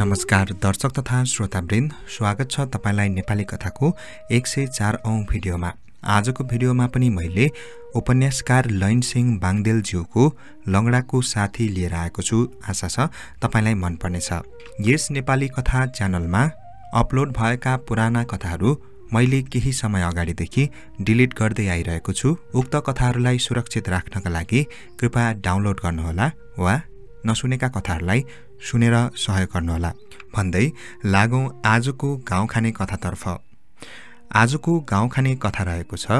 नमस्कार दर्शक तथा श्रोतावृन्द स्वागत छ तपाईँलाई नेपाली कथाको एक सय चार औँ भिडियोमा आजको भिडियोमा पनि मैले उपन्यासकार सिंह बाङदेलज्यूको लङ्गडाको साथी लिएर आएको छु आशा छ तपाईँलाई मनपर्नेछ यस नेपाली कथा च्यानलमा अपलोड भएका पुराना कथाहरू मैले केही समय अगाडिदेखि डिलिट गर्दै आइरहेको छु उक्त कथाहरूलाई सुरक्षित राख्नका लागि कृपया डाउनलोड गर्नुहोला वा नसुनेका कथाहरूलाई सुनेर सहयोग गर्नुहोला भन्दै लागौँ आजको गाउँ खाने कथातर्फ आजको गाउँ खाने कथा रहेको छ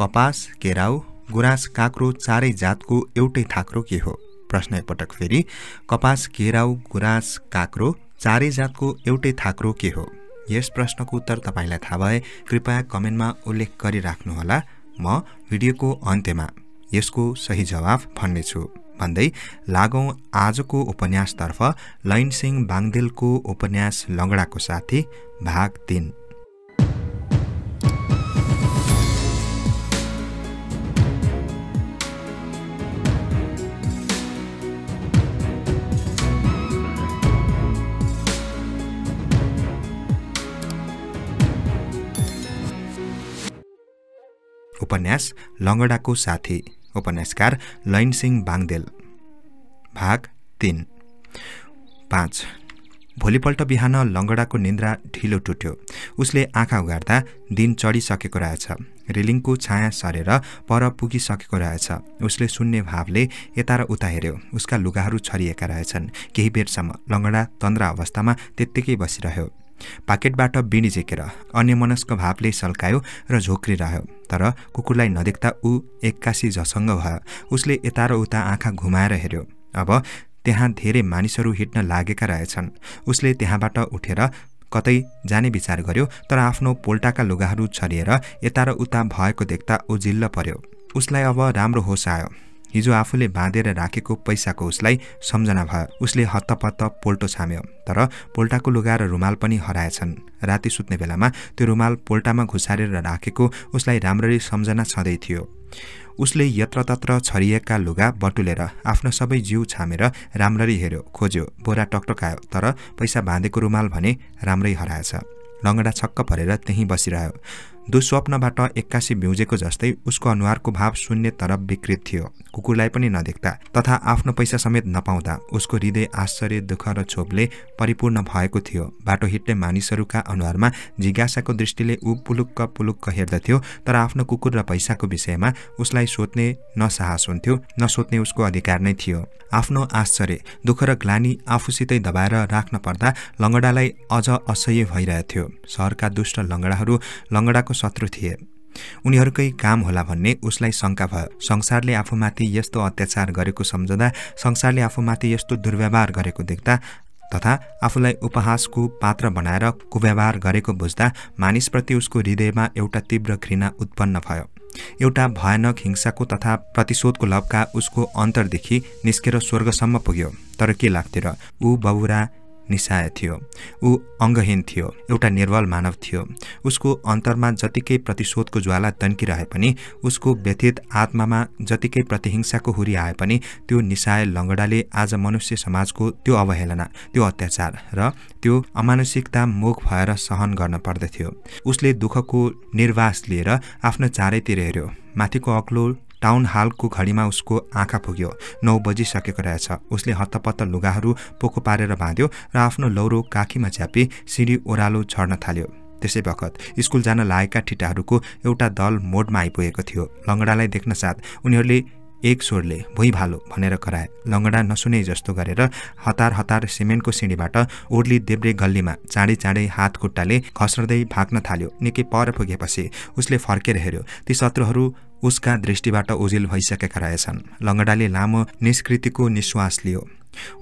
कपास केराउ गुराँस काँक्रो चारै जातको एउटै थाक्रो के हो प्रश्न एकपटक फेरि कपास केराउ गुराँस काँक्रो चारै जातको एउटै थाक्रो के हो यस प्रश्नको उत्तर तपाईँलाई थाहा भए कृपया कमेन्टमा उल्लेख गरिराख्नुहोला म भिडियोको अन्त्यमा यसको सही जवाफ भन्नेछु भन्दै लागौँ आजको उपन्यासतर्फ लैनसिंह बाङदेलको उपन्यास लङ्गडाको साथी भाग तिन उपन्यास लङ्गडाको साथी उपन्यासकार लैनसिंह बाङदेल भाग तिन पाँच भोलिपल्ट बिहान लङ्गडाको निन्द्रा ढिलो टुट्यो उसले आँखा उघार्दा दिन चढिसकेको रहेछ रेलिङको छाया सरेर पर पुगिसकेको रहेछ उसले सुन्ने भावले यता र उता हेऱ्यो उसका लुगाहरू छरिएका रहेछन् केही बेरसम्म लङ्गडा तन्द्रा अवस्थामा त्यत्तिकै बसिरह्यो पाकेटबाट बिडी अन्य अन्यमनस्क भावले सल्कायो र झोक्रिरह्यो तर कुकुरलाई नदेख्दा ऊ एक्कासी झसङ्ग भयो उसले यता र उता आँखा घुमाएर हेऱ्यो अब त्यहाँ धेरै मानिसहरू हिँड्न लागेका रहेछन् उसले त्यहाँबाट उठेर कतै जाने विचार गर्यो तर आफ्नो पोल्टाका लुगाहरू छरिएर यता र उता भएको देख्दा ऊ जिल्ल पर्यो उसलाई अब राम्रो होस आयो हिजो आफूले बाँधेर राखेको पैसाको उसलाई सम्झना भयो उसले हत्तपत्त पोल्टो छाम्यो तर पोल्टाको लुगा र रुमाल पनि हराएछन् राति सुत्ने बेलामा त्यो रुमाल पोल्टामा घुसारेर राखेको उसलाई राम्ररी सम्झना छँदै थियो उसले यत्रतत्र छरिएका लुगा बटुलेर आफ्नो सबै जिउ छामेर राम्ररी हेऱ्यो खोज्यो बोरा टकटकायो तर पैसा बाँधेको रुमाल भने राम्रै हराएछ लङ्गडा छक्क परेर त्यहीँ बसिरह्यो दुस्वप्नबाट एक्कासी भ्युजेको जस्तै उसको अनुहारको भाव शून्य तर विकृत थियो कुकुरलाई पनि नदेख्दा तथा आफ्नो पैसा समेत नपाउँदा उसको हृदय आश्चर्य दुःख र छोपले परिपूर्ण भएको थियो बाटो हिँड्ने मानिसहरूका अनुहारमा जिज्ञासाको दृष्टिले ऊ पुलुक्क पुलुक्क हेर्दथ्यो तर आफ्नो कुकुर र पैसाको विषयमा उसलाई सोध्ने नसाहस हुन्थ्यो नसोध्ने उसको अधिकार नै थियो आफ्नो आश्चर्य दुःख र ग्लानी आफूसितै दबाएर राख्न पर्दा लङ्गडालाई अझ असह्य भइरहेथ्यो सहरका दुष्ट लङ्गडाहरू लङ्गडाको शत्रु थिए उनीहरूकै काम होला भन्ने उसलाई शङ्का भयो संसारले आफूमाथि यस्तो अत्याचार गरेको सम्झँदा संसारले आफूमाथि यस्तो दुर्व्यवहार गरेको देख्दा तथा आफूलाई उपहासको पात्र बनाएर कुव्यवहार गरेको बुझ्दा मानिसप्रति उसको हृदयमा एउटा तीव्र घृणा उत्पन्न भयो एउटा भयानक हिंसाको तथा प्रतिशोधको लभका उसको अन्तरदेखि निस्केर स्वर्गसम्म पुग्यो तर के लाग्थ्यो र ऊ बबुरा निसाय थियो ऊ अङ्गहीन थियो एउटा निर्बल मानव थियो उसको अन्तरमा जतिकै प्रतिशोधको ज्वाला तन्किरहे पनि उसको व्यथित आत्मामा जतिकै प्रतिहिंसाको हुरी आए पनि त्यो निसाय लङ्गडाले आज मनुष्य समाजको त्यो अवहेलना त्यो अत्याचार र त्यो अमानसिकता मुख भएर सहन गर्न पर्दथ्यो उसले दुःखको निर्वास लिएर आफ्नो चारैतिर हेऱ्यो माथिको अग्लो टाउन हालको घडीमा उसको आँखा पुग्यो नौ बजिसकेको रहेछ उसले हत्तपत्त लुगाहरू पोको पारेर बाँध्यो र आफ्नो लौरो काखीमा च्यापी सिँढी ओह्रालो छर्न थाल्यो त्यसै बखत स्कुल जान लागेका ठिटाहरूको एउटा दल मोडमा आइपुगेको थियो लङ्गडालाई देख्न साथ उनीहरूले एक स्वरले भुइँ भालो भनेर कराए लङ्गडा नसुने जस्तो गरेर हतार हतार सिमेन्टको सिँढीबाट ओर्ली देब्रे गल्लीमा चाँडै चाँडै हात खुट्टाले खस्रदै भाग्न थाल्यो निकै पर पुगेपछि उसले फर्केर हेऱ्यो ती शत्रुहरू उसका दृष्टिबाट ओझेल भइसकेका रहेछन् लङ्गडाले लामो निष्कृतिको निश्वास लियो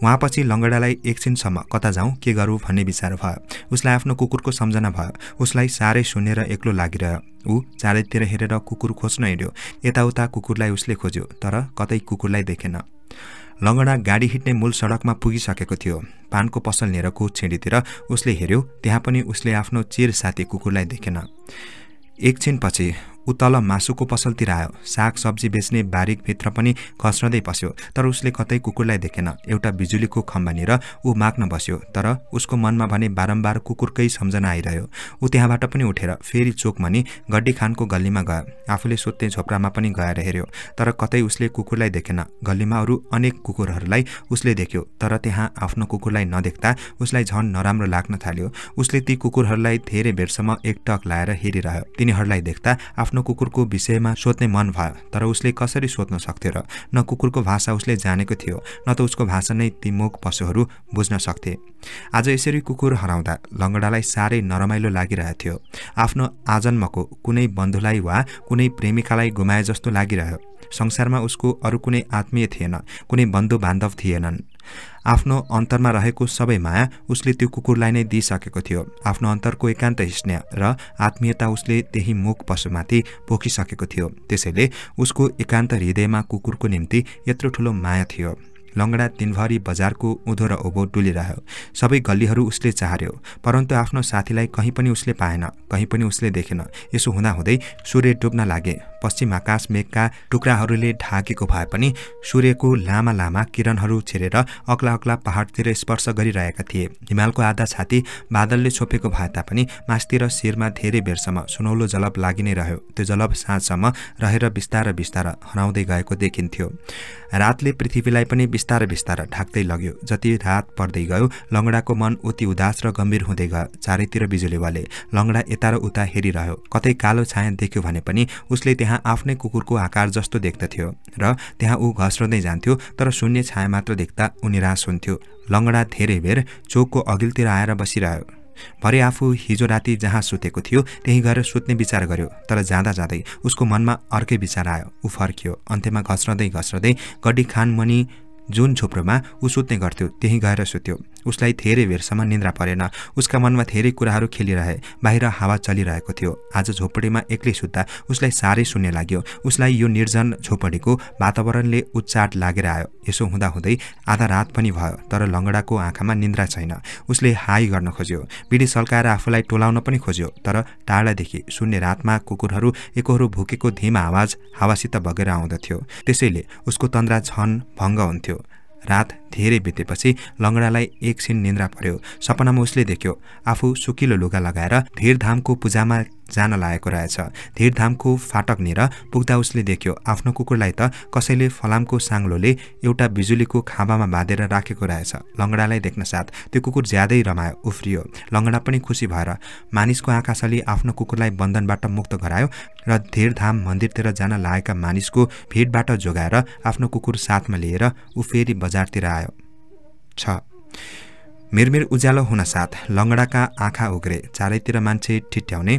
उहाँपछि लङ्गडालाई एकछिनसम्म कता जाउँ के गरौँ भन्ने विचार भयो उसलाई आफ्नो कुकुरको सम्झना भयो उसलाई साह्रै सुनेर एक्लो लागिरह्यो ऊ चारैतिर हेरेर कुकुर खोज्न हिँड्यो यताउता कुकुरलाई उसले खोज्यो तर कतै कुकुरलाई देखेन लङ्गडा गाडी हिँड्ने मूल सडकमा पुगिसकेको थियो पानको पसल नेरको छिँडीतिर उसले हेऱ्यो त्यहाँ पनि उसले आफ्नो चिर साथी कुकुरलाई देखेन एकछिनपछि ऊ तल मासुको पसलतिर आयो साग सब्जी बेच्ने बारीकभित्र पनि खस्रदै पस्यो तर उसले कतै कुकुरलाई देखेन एउटा बिजुलीको खम्बानिर ऊ माग्न बस्यो तर उसको मनमा भने बारम्बार कुकुरकै सम्झना आइरह्यो ऊ त्यहाँबाट पनि उठेर फेरि चोक चोकमनी गड्डी खानको गल्लीमा गयो आफूले सोध्ने झोप्रामा पनि गएर हेऱ्यो तर कतै उसले कुकुरलाई देखेन गल्लीमा अरू अनेक कुकुरहरूलाई उसले देख्यो तर त्यहाँ आफ्नो कुकुरलाई नदेख्दा उसलाई झन् नराम्रो लाग्न थाल्यो उसले ती कुकुरहरूलाई धेरै बेरसम्म एकटक लाएर हेरिरह्यो तिनीहरूलाई देख्दा आफ्नो आफ्नो कुकुरको विषयमा सोध्ने मन भयो तर उसले कसरी सोध्न सक्थ्यो र न कुकुरको भाषा उसले जानेको थियो न त उसको भाषा नै ती मुख पशुहरू बुझ्न सक्थे आज यसरी कुकुर हराउँदा लङ्गडालाई साह्रै नरमाइलो लागिरहेको थियो आफ्नो आजन्मको कुनै बन्धुलाई वा कुनै प्रेमिकालाई गुमाए जस्तो लागिरह्यो संसारमा उसको अरू कुनै आत्मीय थिएन कुनै बन्धु बान्धव थिएनन् आफ्नो अन्तरमा रहेको सबै माया उसले त्यो कुकुरलाई नै दिइसकेको थियो आफ्नो अन्तरको एकान्त स्नेह र आत्मीयता उसले त्यही मुख पशुमाथि पोखिसकेको थियो त्यसैले उसको एकान्त हृदयमा कुकुरको निम्ति यत्रो ठुलो माया थियो लङ्गडा दिनभरि बजारको उँधो र ओभो डुलिरह्यो सबै गल्लीहरू उसले चाह्यो परन्तु आफ्नो साथीलाई कहीँ पनि उसले पाएन कहीँ पनि उसले देखेन यसो हुँदाहुँदै सूर्य डुब्न लागे पश्चिम आकाश मेघका टुक्राहरूले ढाकेको भए पनि सूर्यको लामा लामा किरणहरू छेरेर अग्ला अग्ला पहाडतिर स्पर्श गरिरहेका थिए हिमालको आधा छाती बादलले छोपेको भए तापनि मासतिर शिरमा धेरै बेरसम्म सुनौलो जलब लागि नै रह्यो त्यो जलब साँझसम्म रहेर बिस्तार बिस्तार हराउँदै गएको देखिन्थ्यो रातले पृथ्वीलाई पनि बिस्तार बिस्तार ढाक्दै लग्यो जति रात पर्दै गयो लङ्गडाको मन उति उदास र गम्भीर हुँदै गयो चारैतिर बिजुली वाले लङ्गडा यता र उता हेरिरह्यो कतै कालो छाया देख्यो भने पनि उसले त्यहाँ त्यहाँ आफ्नै कुकुरको आकार जस्तो देख्दथ्यो र त्यहाँ ऊ घस्रँदै जान्थ्यो तर शून्य छाया मात्र देख्दा ऊ निराश हुन्थ्यो लङ्गडा धेरै बेर चोकको अघिल्तिर आएर बसिरह्यो भरे आफू हिजो राति जहाँ सुतेको थियो त्यहीँ गएर सुत्ने विचार गर्यो तर जाँदा जाँदै उसको मनमा अर्कै विचार आयो ऊ फर्कियो अन्त्यमा घस्रँदै घस्रँदै गड्डी मनि जुन छोप्रोमा ऊ सुत्ने गर्थ्यो त्यहीँ गएर सुत्यो उसलाई धेरै बेरसम्म निन्द्रा परेन उसका मनमा धेरै कुराहरू खेलिरहे बाहिर हावा चलिरहेको थियो आज झोपडीमा एक्लै सुत्दा उसलाई साह्रै शून्य लाग्यो उसलाई यो निर्जन झोपडीको वातावरणले उच्चाट लागेर आयो यसो हुँदाहुँदै आधा रात पनि भयो तर लङ्गडाको आँखामा निन्द्रा छैन उसले हाई गर्न खोज्यो बिडी सल्काएर आफूलाई टोलाउन पनि खोज्यो तर टाढादेखि शून्य रातमा कुकुरहरू एकहरू भुकेको धीमा आवाज हावासित बगेर आउँदथ्यो त्यसैले उसको तन्द्रा झन भङ्ग हुन्थ्यो रात धेरै बितेपछि लङ्गडालाई एकछिन निन्द्रा पर्यो सपनामा उसले देख्यो आफू सुकिलो लुगा लगाएर धिरधामको पूजामा जान लागेको रहेछ फाटक फाटकनिर पुग्दा उसले देख्यो आफ्नो कुकुरलाई त कसैले फलामको साङ्लोले एउटा बिजुलीको खाँबामा बाँधेर राखेको रहेछ लङ्गडालाई देख्न साथ त्यो कुकुर ज्यादै रमायो उफ्रियो लङ्गडा पनि खुसी भएर मानिसको आँखासली आफ्नो कुकुरलाई बन्धनबाट मुक्त गरायो र धेरधाम मन्दिरतिर जान लागेका मानिसको भिडबाट जोगाएर आफ्नो कुकुर साथमा लिएर ऊ फेरि बजारतिर छ मिरमिर उज्यालो हुनसाथ लङ्गडाका आँखा उग्रे चारैतिर मान्छे ठिट्याउने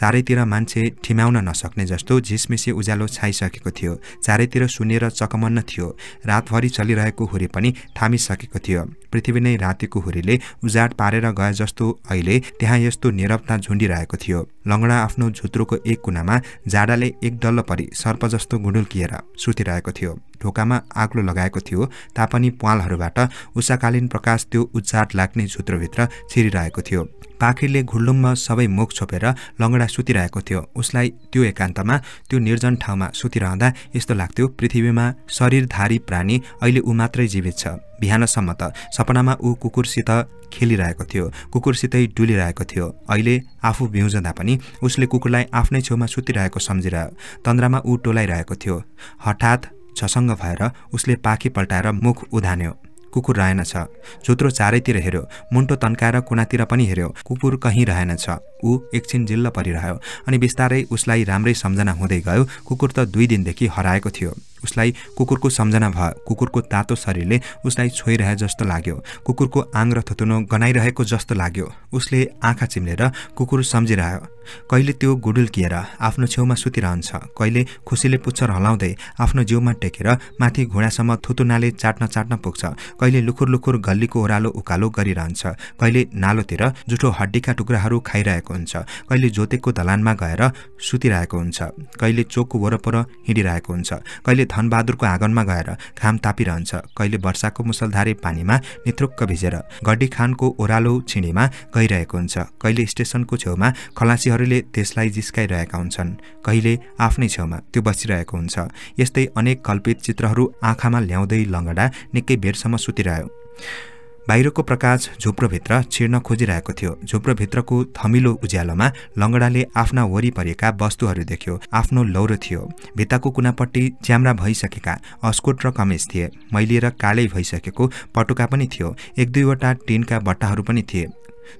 चारैतिर मान्छे ठिम्याउन नसक्ने जस्तो झिसमिसी उज्यालो छाइसकेको थियो चारैतिर सुनेर चकमन्न थियो रातभरि चलिरहेको हुरी पनि थामिसकेको थियो पृथ्वी नै रातिको हुरीले उजाड पारेर गए जस्तो अहिले त्यहाँ यस्तो निरवता झुन्डिरहेको थियो लङ्गडा आफ्नो झुत्रोको एक कुनामा जाडाले एक डल्ल परि सर्प जस्तो गुडुल्किएर सुतिरहेको थियो ढोकामा आग्लो लगाएको थियो तापनि प्वालहरूबाट उषाकालीन प्रकाश त्यो उजाड लाग्ने झुत्रोभित्र छिरिरहेको थियो पाखरीले घुल्लुङमा सबै मुख छोपेर लङ्गडा सुतिरहेको थियो उसलाई त्यो एकान्तमा त्यो निर्जन ठाउँमा सुतिरहँदा यस्तो लाग्थ्यो पृथ्वीमा शरीरधारी प्राणी अहिले ऊ मात्रै जीवित छ बिहानसम्म त सपनामा ऊ कुकुरसित खेलिरहेको थियो कुकुरसितै डुलिरहेको थियो अहिले आफू भ्युजँदा पनि उसले कुकुरलाई आफ्नै छेउमा सुतिरहेको सम्झिरह्यो तन्द्रामा ऊ टोलाइरहेको थियो हठात छसङ्ग भएर उसले पाखी पल्टाएर मुख उधान्यो कुकुर रहेनछ जुत्रो चारैतिर हेऱ्यो मुन्टो तन्काएर कुनातिर पनि हेऱ्यो कुकुर कहीँ रहेनछ ऊ एकछिन जिल्ल परिरह्यो अनि बिस्तारै उसलाई राम्रै सम्झना हुँदै गयो कुकुर त दुई दिनदेखि हराएको थियो उसलाई कुकुरको सम्झना भयो कुकुरको तातो शरीरले उसलाई छोइरहे जस्तो लाग्यो कुकुरको आङ र थुतुनो गनाइरहेको जस्तो लाग्यो उसले आँखा चिम्लेर कुकुर सम्झिरह्यो कहिले त्यो गुडुल आफ्नो छेउमा सुतिरहन्छ कहिले खुसीले पुच्छर हलाउँदै आफ्नो जिउमा टेकेर माथि घुँडासम्म थुतुनाले चाट्न चाट्न पुग्छ कहिले लुखुर लुखुर गल्लीको ओह्रालो उकालो गरिरहन्छ कहिले नालोतिर जुठो हड्डीका टुक्राहरू खाइरहेको हुन्छ कहिले जोतेको दलानमा गएर सुतिरहेको हुन्छ कहिले चोकको वरपर हिँडिरहेको हुन्छ कहिले धनबहादुरको आँगनमा गएर घाम तापिरहन्छ कहिले वर्षाको मुसलधारे पानीमा नेत्रुक्क भिजेर गड्डी खानको ओह्रालो छिँडीमा गइरहेको हुन्छ कहिले स्टेसनको छेउमा खलासीहरूले त्यसलाई जिस्काइरहेका हुन्छन् कहिले आफ्नै छेउमा त्यो बसिरहेको हुन्छ यस्तै अनेक कल्पित चित्रहरू आँखामा ल्याउँदै लङ्गडा निकै बेरसम्म सुतिरह्यो बाहिरको प्रकाश झुप्रोभित्र छिर्न खोजिरहेको थियो झुप्रोभित्रको थमिलो उज्यालोमा लङ्गडाले आफ्ना वरिपरिका वस्तुहरू देख्यो आफ्नो लौरो थियो भित्ताको कुनापट्टि च्याम्रा भइसकेका अस्कोट र कमेज थिए मैली र कालै भइसकेको पटुका पनि थियो एक दुईवटा टिनका बट्टाहरू पनि थिए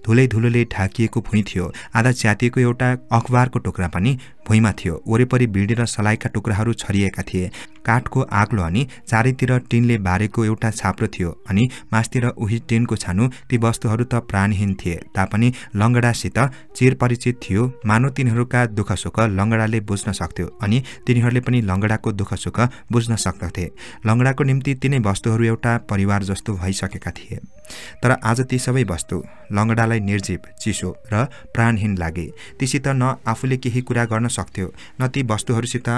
धुलै धुलोले ढाकिएको भुइँ थियो आधा च्यातिएको एउटा अखबारको टुक्रा पनि भुइँमा थियो वरिपरि भिडेर सलाइका टुक्राहरू छरिएका थिए काठको आग्लो अनि चारैतिर टिनले बारेको एउटा छाप्रो थियो अनि मासतिर उही टिनको छानु ती वस्तुहरू त प्राणहीन थिए तापनि लङ्गडासित चिरपरिचित थियो मानव तिनीहरूका दुःख सुख लङ्गडाले बुझ्न सक्थ्यो अनि तिनीहरूले पनि लङ्गडाको दुःख सुख बुझ्न सक्दथे लङ्गडाको निम्ति तिनै वस्तुहरू एउटा परिवार जस्तो भइसकेका थिए तर आज ती सबै वस्तु लङ्गडालाई निर्जीव चिसो र प्राणहीन लागे तीसित न आफूले केही कुरा गर्न सक्थ्यो न ती वस्तुहरूसित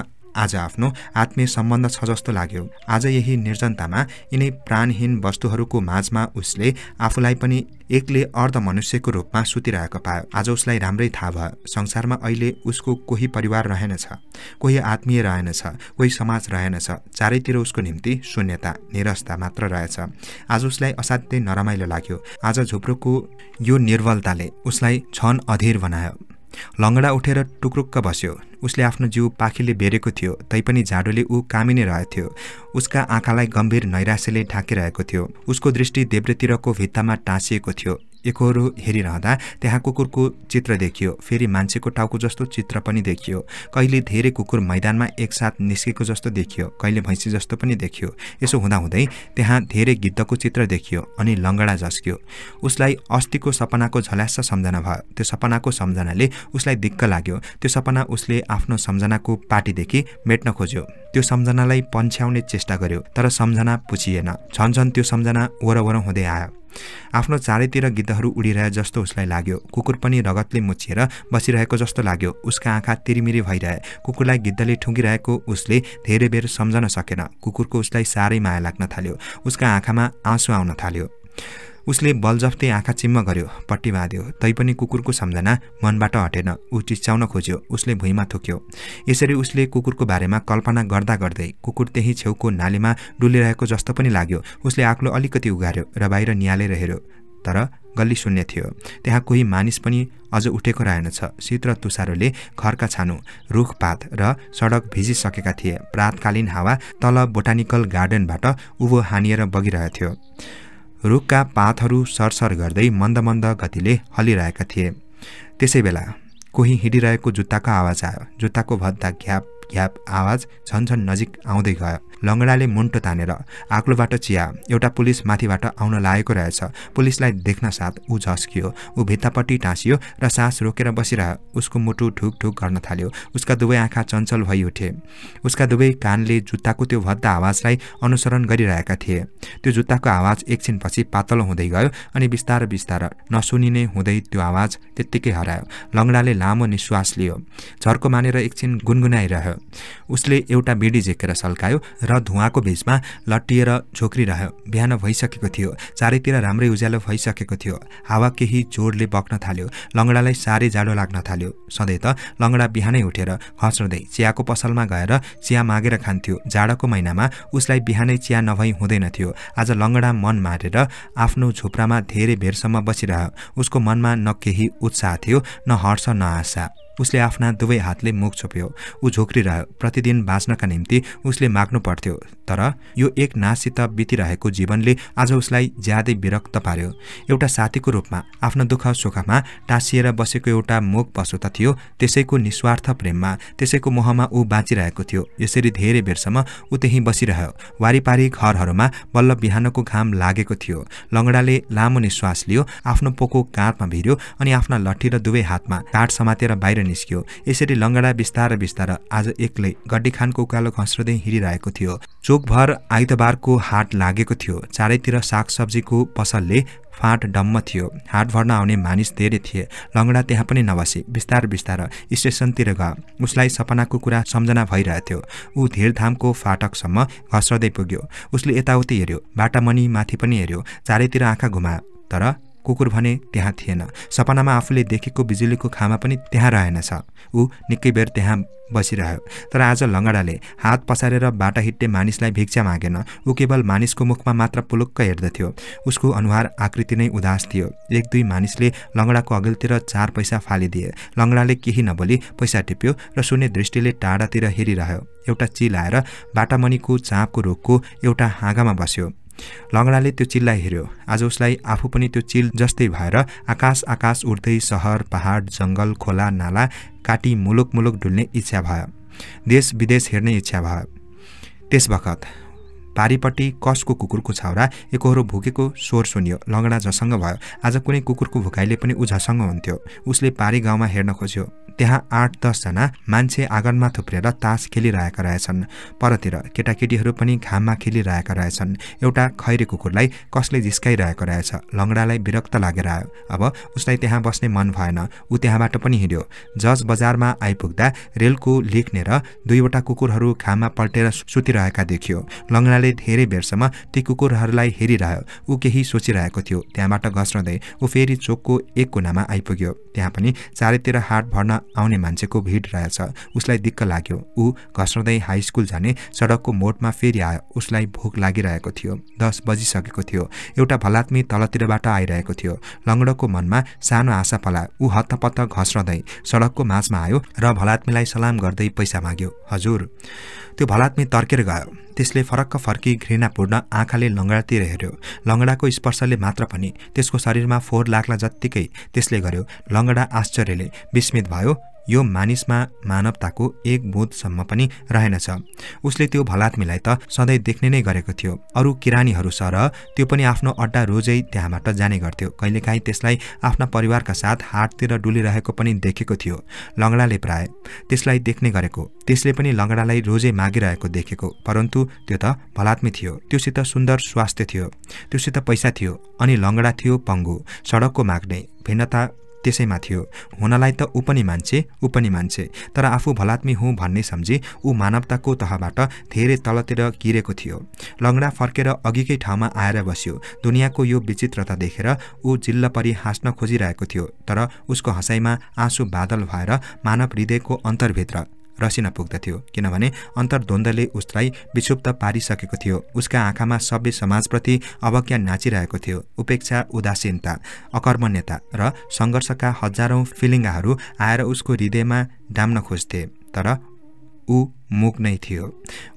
आज आफ्नो आत्मीय सम्बन्ध छ जस्तो लाग्यो आज यही निर्जनतामा यिनै प्राणहीन वस्तुहरूको माझमा उसले आफूलाई पनि एकले अर्ध मनुष्यको रूपमा सुतिरहेको पायो आज उसलाई राम्रै थाहा भयो संसारमा अहिले उसको कोही परिवार रहेनछ कोही आत्मीय रहेनछ कोही समाज रहेनछ चारैतिर उसको निम्ति शून्यता निरस्ता मात्र रहेछ आज उसलाई असाध्यै नरमाइलो लाग्यो आज झुप्रोको यो निर्बलताले उसलाई क्षण अधीर बनायो लङ्गडा उठेर टुक्रुक्क बस्यो उसले आफ्नो जिउ पाखीले भेरेको थियो तैपनि झाडुले ऊ कामिने थियो, उसका आँखालाई गम्भीर नैराश्यले ढाकिरहेको थियो उसको दृष्टि देब्रेतिरको भित्तामा टाँसिएको थियो एकहोरो हेरिरहँदा त्यहाँ कुकुरको चित्र देखियो फेरि मान्छेको टाउको जस्तो चित्र पनि देखियो कहिले धेरै कुकुर मैदानमा एकसाथ निस्केको जस्तो देखियो कहिले भैँसी जस्तो पनि देखियो यसो हुँदाहुँदै त्यहाँ धेरै गिद्धको चित्र देखियो अनि लङ्गडा झस्कियो उसलाई अस्तिको सपनाको झल्यास सम्झना भयो त्यो सपनाको सम्झनाले उसलाई दिक्क लाग्यो त्यो सपना उसले आफ्नो सम्झनाको पार्टीदेखि मेट्न खोज्यो त्यो सम्झनालाई पन्छ्याउने चेष्टा गर्यो तर सम्झना पुछिएन झन्झन त्यो सम्झना वरवर हुँदै आयो आफ्नो चारैतिर गिद्धहरू उडिरहे जस्तो उसलाई लाग्यो कुकुर पनि रगतले मुछिएर बसिरहेको जस्तो लाग्यो उसका आँखा तिरिमिरी भइरहे कुकुरलाई गिद्धले ठुङ्गिरहेको उसले धेरै बेर सम्झन सकेन कुकुरको उसलाई साह्रै माया लाग्न थाल्यो उसका आँखामा आँसु आउन थाल्यो उसले बलजफ्ते आँखा चिम्म गर्यो पट्टी बाँध्यो तैपनि कुकुरको सम्झना मनबाट हटेन ऊ चिच्याउन खोज्यो उसले भुइँमा थुक्यो यसरी उसले कुकुरको बारेमा कल्पना गर्दा गर्दै कुकुर त्यही छेउको नालीमा डुलिरहेको जस्तो पनि लाग्यो उसले आक्लो अलिकति उघार्यो र बाहिर निहालेर हेऱ्यो तर गल्ली शून्य थियो त्यहाँ कोही मानिस पनि अझ उठेको रहेनछ शीत र तुसारोले घरका छानु रुखपात र सडक भिजिसकेका थिए प्रातकालीन हावा तल बोटानिकल गार्डनबाट उभो हानिएर बगिरहेको थियो रुखका पातहरू सरसर गर्दै मन्द मन्द गतिले हलिरहेका थिए त्यसै बेला कोही हिँडिरहेको जुत्ताको आवाज आयो जुत्ताको भद्दा घ्याप घ्याप आवाज छनछन नजिक आउँदै गयो लङ्गडाले मुन्टो तानेर आक्लोबाट चिया एउटा पुलिस माथिबाट आउन लागेको रहेछ पुलिसलाई देख्न साथ ऊ झस्कियो ऊ भित्तापट्टि टाँसियो र सास रोकेर बसिरह उसको मुटु ढुक ढुक गर्न थाल्यो उसका दुवै आँखा चञ्चल भइउठे उसका दुवै कानले जुत्ताको त्यो भद्दा आवाजलाई अनुसरण गरिरहेका थिए त्यो जुत्ताको आवाज एकछिनपछि पातलो हुँदै गयो अनि बिस्तार बिस्तार नसुनिने हुँदै त्यो आवाज त्यत्तिकै हरायो लङ्गडाले लामो निश्वास लियो झर्को मानेर एकछिन गुनगुनाइरह्यो उसले एउटा बिडी झेकेर सल्कायो र धुवाको बिचमा लट्टिएर झोक्रिरह्यो बिहान भइसकेको थियो चारैतिर राम्रै उज्यालो भइसकेको थियो हावा केही जोडले बक्न थाल्यो लङ्गडालाई साह्रै जाडो लाग्न थाल्यो सधैँ त लङ्गडा बिहानै उठेर हँस्दै चियाको पसलमा गएर चिया मागेर खान्थ्यो जाडोको महिनामा उसलाई बिहानै चिया नभई हुँदैनथ्यो आज लङ्गडा मन मारेर आफ्नो झोप्रामा धेरै बेरसम्म बसिरह्यो उसको मनमा न केही उत्साह थियो न हर्ष न आशा उसले आफ्ना दुवै हातले मुख छोप्यो ऊ झोक्रिरह्यो प्रतिदिन बाँच्नका निम्ति उसले माग्नु पर्थ्यो तर यो एक नाससित बितिरहेको जीवनले आज उसलाई ज्यादै विरक्त पार्यो एउटा साथीको रूपमा आफ्नो दुःख सुखमा टाँसिएर बसेको एउटा मुख पशु त थियो त्यसैको निस्वार्थ प्रेममा त्यसैको मोहमा ऊ बाँचिरहेको थियो यसरी धेरै बेरसम्म ऊ त्यहीँ बसिरह्यो वारिपारी घरहरूमा बल्ल बिहानको घाम लागेको थियो लङ्गडाले लामो निश्वास लियो आफ्नो पोको काँधमा भिर्यो अनि आफ्ना लट्ठी र दुवै हातमा काठ समातेर बाहिर निस्क्यो यसरी लङ्गडा बिस्तार बिस्तार आज एक्लै गड्डी खानको उकालो घस्रदै हिँडिरहेको थियो चोकभर आइतबारको हाट लागेको थियो चारैतिर सागसब्जीको पसलले फाँट डम्म थियो हाट भर्न आउने मानिस धेरै थिए लङ्गडा त्यहाँ पनि नबसे बिस्तार बिस्तार स्टेसनतिर गयो उसलाई सपनाको कुरा सम्झना भइरहेको थियो ऊ धेरधामको फाटकसम्म घस्रदै पुग्यो उसले यताउति हेऱ्यो माथि पनि हेऱ्यो चारैतिर आँखा घुमा तर कुकुर भने त्यहाँ थिएन सपनामा आफूले देखेको बिजुलीको खामा पनि त्यहाँ रहेनछ ऊ निकै बेर त्यहाँ बसिरह्यो तर आज लङ्गडाले हात पसारेर बाटा हिट्टे मानिसलाई भिक्षा मागेन ऊ केवल मानिसको मुखमा मात्र पुलुक्क हेर्दथ्यो उसको अनुहार आकृति नै उदास थियो एक दुई मानिसले लङ्गडाको अघिल्तिर चार पैसा फालिदिए लङ्गडाले केही नबोली पैसा टिप्यो र शून्य दृष्टिले टाढातिर हेरिरह्यो एउटा चिल आएर बाटामणिको चाँपको रोगको एउटा हाँगामा बस्यो लङ्गडाले त्यो चिललाई हेऱ्यो आज उसलाई आफू पनि त्यो चिल जस्तै भएर आकाश आकाश उड्दै सहर पहाड जङ्गल खोला नाला काटी मुलुक मुलुक डुल्ने इच्छा भयो देश विदेश हेर्ने इच्छा भयो त्यस बखत पारिपट्टि कसको कुकुरको छाउरा एकहोरो भुकेको स्वर सुनियो लङ्गडा झसङ्ग भयो आज कुनै कुकुरको भुकाइले पनि ऊ झसङ्ग हुन्थ्यो उसले पारी गाउँमा हेर्न खोज्यो त्यहाँ आठ दसजना मान्छे आँगनमा थुप्रेर तास खेलिरहेका रहेछन् परतिर केटाकेटीहरू पनि घाममा खेलिरहेका रहेछन् एउटा खैरे कुकुरलाई कसले जिस्काइरहेको रहेछ लङ्गडालाई विरक्त लागेर आयो अब उसलाई त्यहाँ बस्ने मन भएन ऊ त्यहाँबाट पनि हिँड्यो जज बजारमा आइपुग्दा रेलको लेख्ने र दुईवटा कुकुरहरू घाममा पल्टेर सुतिरहेका देखियो लङ्गडाले धेरै बेरसम्म ती कुकुरहरूलाई हेरिरह्यो ऊ केही सोचिरहेको थियो त्यहाँबाट घस्रँदै ऊ फेरि चोकको एक कुनामा आइपुग्यो त्यहाँ पनि चारैतिर हाट भर्न आउने मान्छेको भिड रहेछ उसलाई दिक्क लाग्यो ऊ घस्रदै हाई स्कुल जाने सडकको मोडमा फेरि आयो उसलाई भोक लागिरहेको थियो दस बजिसकेको थियो एउटा भलात्मी तलतिरबाट आइरहेको थियो लङ्गडोको मनमा सानो आशा पला ऊ हत्तपत्त घस्रदै सडकको माझमा आयो र भलात्मीलाई सलाम गर्दै पैसा माग्यो हजुर त्यो भलात्मी तर्केर गयो त्यसले फरक्क फर्की घृणापूर्ण आँखाले लङ्गडातिर हेऱ्यो लङ्गडाको स्पर्शले मात्र पनि त्यसको शरीरमा फोहोर लाग्ला जत्तिकै त्यसले गर्यो लङ्गडा आश्चर्यले विस्मित भयो यो मानिसमा मानवताको एक बोधसम्म पनि रहेनछ उसले त्यो भलात्मीलाई त सधैँ देख्ने नै गरेको थियो अरू किरानीहरू सर त्यो पनि आफ्नो अड्डा रोजै त्यहाँबाट जाने गर्थ्यो कहिलेकाहीँ त्यसलाई आफ्ना परिवारका साथ हाटतिर डुलिरहेको पनि देखेको थियो लङ्गडाले प्राय त्यसलाई देख्ने गरेको त्यसले पनि लङ्गडालाई रोजै मागिरहेको देखेको परन्तु त्यो त भलात्मी थियो त्योसित सुन्दर स्वास्थ्य थियो त्योसित पैसा थियो अनि लङ्गडा थियो पङ्गु सडकको माग्ने भिन्नता त्यसैमा थियो हुनलाई त ऊ पनि मान्छे ऊ पनि मान्छे तर आफू भलात्मी हुँ भन्ने सम्झी ऊ मानवताको तहबाट धेरै तलतिर गिरेको थियो लङ्गडा फर्केर अघिकै ठाउँमा आएर बस्यो दुनियाँको यो विचित्रता देखेर ऊ जिल्लपरि हाँस्न खोजिरहेको थियो तर उसको हँसाइमा आँसु बादल भएर मानव हृदयको अन्तर्भित्र रसिन पुग्दथ्यो किनभने अन्तर्द्वन्द्वले उसलाई विक्षुप्त पारिसकेको थियो उसका आँखामा सभ्य समाजप्रति अवज्ञा नाचिरहेको थियो उपेक्षा उदासीनता अकर्मण्यता र सङ्घर्षका हजारौँ फिलिङ्गाहरू आएर उसको हृदयमा डाम्न खोज्थे तर ऊ मुख नै थियो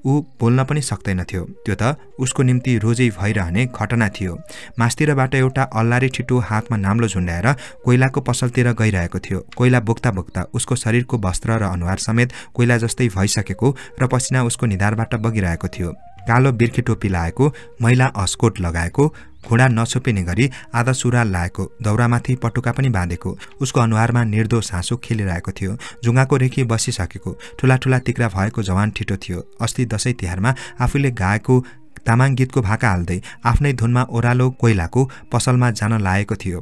ऊ बोल्न पनि सक्दैनथ्यो त्यो त उसको निम्ति रोजै भइरहने घटना थियो मासतिरबाट एउटा अल्लारी छिटो हातमा नाम्लो झुन्ड्याएर कोइलाको पसलतिर गइरहेको थियो कोइला बोक्दा बोक्दा उसको शरीरको वस्त्र र अनुहार समेत कोइला जस्तै भइसकेको र पसिना उसको निधारबाट बगिरहेको थियो कालो बिर्खे टोपी लगाएको मैला अस्कोट लगाएको घुँडा नछोपिने गरी आधा सुराल लगाएको दौरामाथि पटुका पनि बाँधेको उसको अनुहारमा निर्दोष हाँसो खेलिरहेको थियो झुङ्गाको रेखी बसिसकेको ठुला ठुला तिक्रा भएको जवान ठिटो थियो अस्ति दसैँ तिहारमा आफूले गाएको तामाङ गीतको भाका हाल्दै आफ्नै धुनमा ओह्रालो कोइलाको पसलमा जान लागेको थियो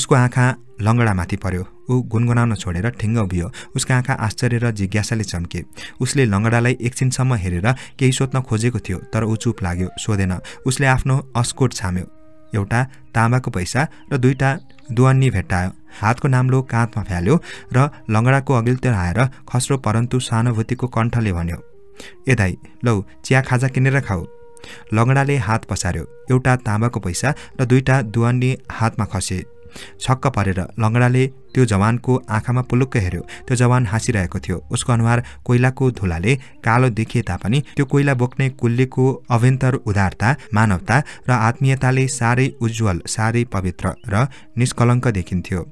उसको आँखा लङ्गडामाथि पर्यो ऊ गुनगुनाउन छोडेर ठिङ्ग उभियो उसको आँखा आश्चर्य र जिज्ञासाले चम्के उसले लङ्गडालाई एकछिनसम्म हेरेर केही सोध्न खोजेको थियो तर ऊ चुप लाग्यो सोधेन उसले आफ्नो अस्कोट छाम्यो एउटा तामाको पैसा र दुईवटा दुवन्नी भेट्टायो हातको नाम्लो काँधमा फ्याल्यो र लङ्गडाको अघिल्तिर आएर खस्रो परन्तु सहानुभूतिको कण्ठले भन्यो ए लौ चिया खाजा किनेर खाऊ लङ्गडाले हात पसार्यो एउटा तामाको पैसा र दुईवटा दुवानी हातमा खसे छक्क परेर लङ्गडाले त्यो जवानको आँखामा पुलुक्क हेऱ्यो त्यो जवान हाँसिरहेको थियो उसको अनुहार कोइलाको धुलाले कालो देखिए तापनि त्यो कोइला बोक्ने कुल्लीको अभ्यन्तर उदारता मानवता र आत्मीयताले साह्रै उज्जवल साह्रै पवित्र र निष्कलङ्क देखिन्थ्यो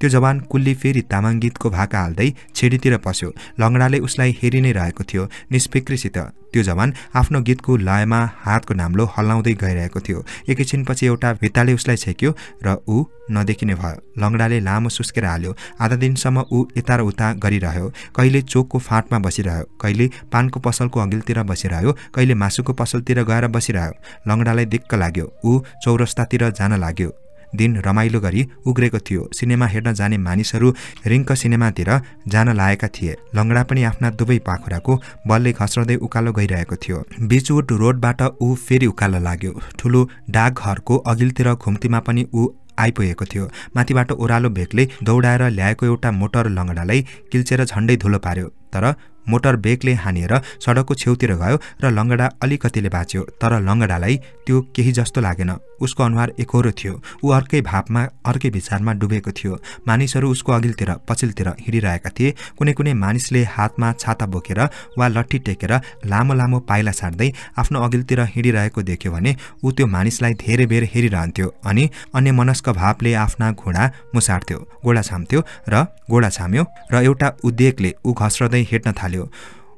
त्यो जवान कुल्ली फेरि तामाङ गीतको भाका हाल्दै छेडीतिर पस्यो लङ्गडाले उसलाई हेरि नै रहेको थियो निष्फिक्रीसित त्यो जवान आफ्नो गीतको लयमा हातको नाम्लो हल्लाउँदै गइरहेको थियो एकैछिनपछि एउटा भित्ताले उसलाई छेक्यो र ऊ नदेखिने भयो लङ्गडाले लामो सुस्केर हाल्यो आधा दिनसम्म ऊ यता र उता गरिरह्यो कहिले चोकको फाँटमा बसिरह्यो कहिले पानको पसलको अघिल्तिर बसिरह्यो कहिले मासुको पसलतिर गएर बसिरह्यो लङ्गडालाई दिक्क लाग्यो ऊ चौरस्तातिर जान लाग्यो दिन रमाइलो गरी उग्रेको थियो सिनेमा हेर्न जाने मानिसहरू रिङ्क सिनेमातिर जान लागेका थिए लङ्गडा पनि आफ्ना दुवै पाखुराको बलले घस्रदै उकालो गइरहेको थियो बिचवुड रोडबाट ऊ फेरि उकालो लाग्यो ठुलो डाकघरको अघिल्तिर घुम्तीमा पनि ऊ आइपुगेको थियो माथिबाट ओह्रालो भेकले दौडाएर ल्याएको एउटा मोटर लङ्गडालाई किल्चेर झन्डै धुलो पार्यो तर मोटर ब्रेकले हानिएर सडकको छेउतिर गयो र लङ्गडा अलिकतिले बाँच्यो तर लङ्गडालाई त्यो केही जस्तो लागेन उसको अनुहार एकहोरो थियो ऊ अर्कै भापमा अर्कै विचारमा डुबेको थियो मानिसहरू उसको अघिल्तिर पछिल्तिर हिँडिरहेका थिए कुनै कुनै मानिसले हातमा छाता बोकेर वा लट्ठी टेकेर लामो लामो पाइला छाड्दै आफ्नो अघिल्तिर हिँडिरहेको देख्यो भने ऊ त्यो मानिसलाई धेरै बेर हेरिरहन्थ्यो अनि अन्य मनस्क भावले आफ्ना घोडा मुसार्थ्यो घोडा छाम्थ्यो र घोडा छाम्यो र एउटा उद्योगले ऊ घस्रदै हेट्न थाल्यो थाल्यो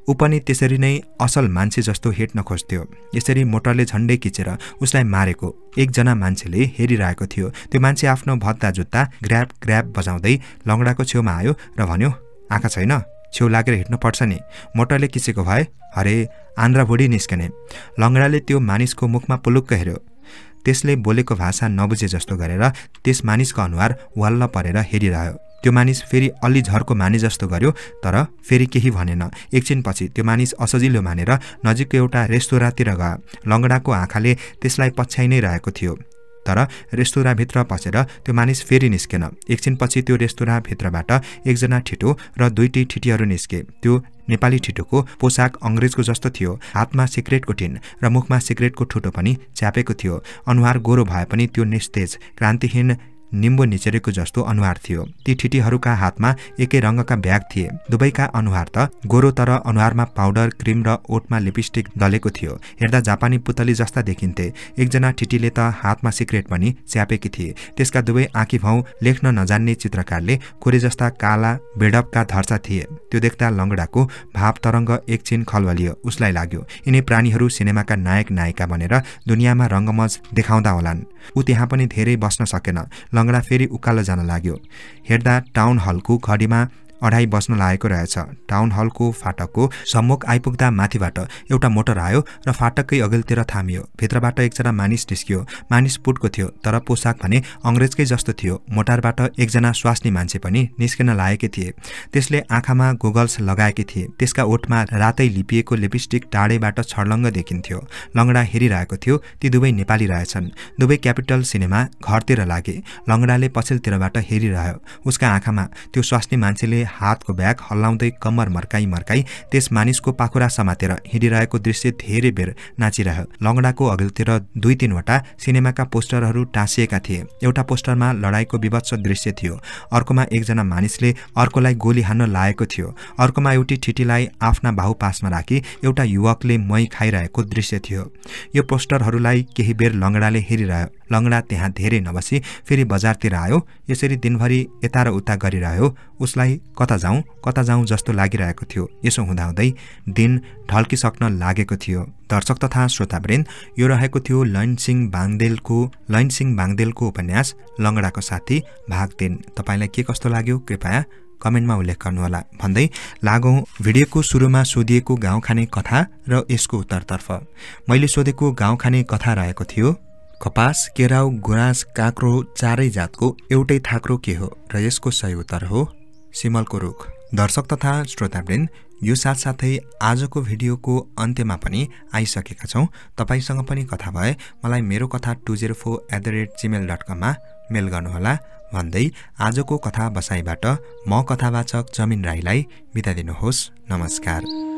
ऊ पनि त्यसरी नै असल मान्छे जस्तो हेट्न खोज्थ्यो यसरी मोटरले झन्डै किचेर उसलाई मारेको एकजना मान्छेले हेरिरहेको थियो त्यो मान्छे आफ्नो भत्ता जुत्ता ग्र्याप ग्र्याप बजाउँदै लङ्गडाको छेउमा आयो र भन्यो आँखा छैन छेउ लागेर पर्छ नि मोटरले किचेको भए हरे आन्द्राभुडी निस्कने लङ्गडाले त्यो मानिसको मुखमा पुलुक्क हेऱ्यो त्यसले बोलेको भाषा नबुझे जस्तो गरेर त्यस मानिसको अनुहार वाल्ल परेर हेरिरह्यो त्यो मानिस फेरि अलि झर्को माने जस्तो गर्यो तर फेरि केही भनेन एकछिनपछि त्यो मानिस असजिलो मानेर नजिकको एउटा रेस्तोराँतिर गयो लङ्गडाको आँखाले त्यसलाई पछ्याइ नै रहेको थियो तर रेस्तोराँभित्र पसेर त्यो मानिस फेरि निस्केन एकछिनपछि त्यो रेस्तोराँभित्रबाट एकजना ठिटो र दुईटी ठिटीहरू निस्के त्यो नेपाली ठिटोको पोसाक अङ्ग्रेजको जस्तो थियो हातमा सिगरेटको टिन र मुखमा सिक्रेटको ठुटो पनि च्यापेको थियो अनुहार गोरो भए पनि त्यो निस्तेज क्रान्तिहीन निम्बो निचेरेको जस्तो अनुहार थियो ती ठिटीहरूका हातमा एकै रङ्गका ब्याग थिए दुवैका अनुहार त गोरो तर अनुहारमा पाउडर क्रिम र ओटमा लिपस्टिक दलेको थियो हेर्दा जापानी पुतली जस्ता देखिन्थे एकजना ठिटीले त हातमा सिक्रेट पनि च्यापेकी थिए त्यसका दुवै आँखी भाउ लेख्न नजान्ने चित्रकारले खोरे जस्ता काला बेडपका धर्सा थिए त्यो देख्दा लङ्गडाको भाव तरङ्ग एकछिन खलवलियो उसलाई लाग्यो यिनी प्राणीहरू सिनेमाका नायक नायिका भनेर दुनियाँमा रङ्गमच देखाउँदा होलान् ऊ त्यहाँ पनि धेरै बस्न सकेन लङ्गडा फेरि उकालो जान लाग्यो हेर्दा टाउन हलको घडीमा अढाई बस्न लागेको रहेछ टाउन हलको फाटकको सम्मुख आइपुग्दा माथिबाट एउटा मोटर आयो र फाटककै अघिल्तिर थामियो भित्रबाट एकजना मानिस निस्कियो मानिस पुटको थियो तर पोसाक भने अङ्ग्रेजकै जस्तो थियो मोटारबाट एकजना स्वास्नी मान्छे पनि निस्किन लागेकै थिए त्यसले आँखामा गोगल्स लगाएकी थिए त्यसका ओठमा रातै लिपिएको लिपस्टिक टाढेबाट छर्लङ्ग देखिन्थ्यो लङ्गडा हेरिरहेको थियो ती दुवै नेपाली रहेछन् दुवै क्यापिटल सिनेमा घरतिर लागे लङ्गडाले पछिल्लोतिरबाट हेरिरह्यो उसका आँखामा त्यो स्वास्नी मान्छेले हातको ब्याग हल्लाउँदै कम्मर मर्काई मर्काई त्यस मानिसको पाखुरा समातेर हिँडिरहेको दृश्य धेरै बेर नाचिरह्यो लङ्गडाको अघिल्तिर दुई तिनवटा सिनेमाका पोस्टरहरू टाँसिएका थिए एउटा पोस्टरमा लडाईँको विभत्स दृश्य थियो अर्कोमा एकजना मानिसले अर्कोलाई गोली हान्न लागेको थियो अर्कोमा एउटी ठिटीलाई आफ्ना बाहु पासमा राखी एउटा युवकले मै खाइरहेको दृश्य थियो यो पोस्टरहरूलाई केही बेर लङ्गडाले हेरिरह्यो लङ्गडा त्यहाँ धेरै नबसी फेरि बजारतिर आयो यसरी दिनभरि यता र उता गरिरह्यो उसलाई कता जाउँ कता जाउँ जस्तो लागिरहेको थियो यसो हुँदाहुँदै दिन ढल्किसक्न लागेको थियो दर्शक तथा श्रोतावृन्द यो रहेको थियो लैनसिंह बाङदेलको लैनसिंह बाङदेलको उपन्यास लङ्गडाको साथी भाग दिन तपाईँलाई के कस्तो लाग्यो कृपया कमेन्टमा उल्लेख गर्नुहोला भन्दै लागौँ भिडियोको सुरुमा सोधिएको गाउँ खाने कथा र यसको उत्तरतर्फ मैले सोधेको गाउँ खाने कथा रहेको थियो कपास केराउ गुराँस काँक्रो चारै जातको एउटै थाक्रो के हो र यसको सही उत्तर हो सिमलको रुख दर्शक तथा श्रोतावृन्द यो साथसाथै आजको भिडियोको अन्त्यमा पनि आइसकेका छौँ तपाईँसँग पनि कथा भए मलाई मेरो कथा two zero four eight the rate Gmail dot कममा मेल गर्नुहोला भन्दै आजको कथा बसाइबाट म कथावाचक जमिन राईलाई बिदा दिनुहोस् नमस्कार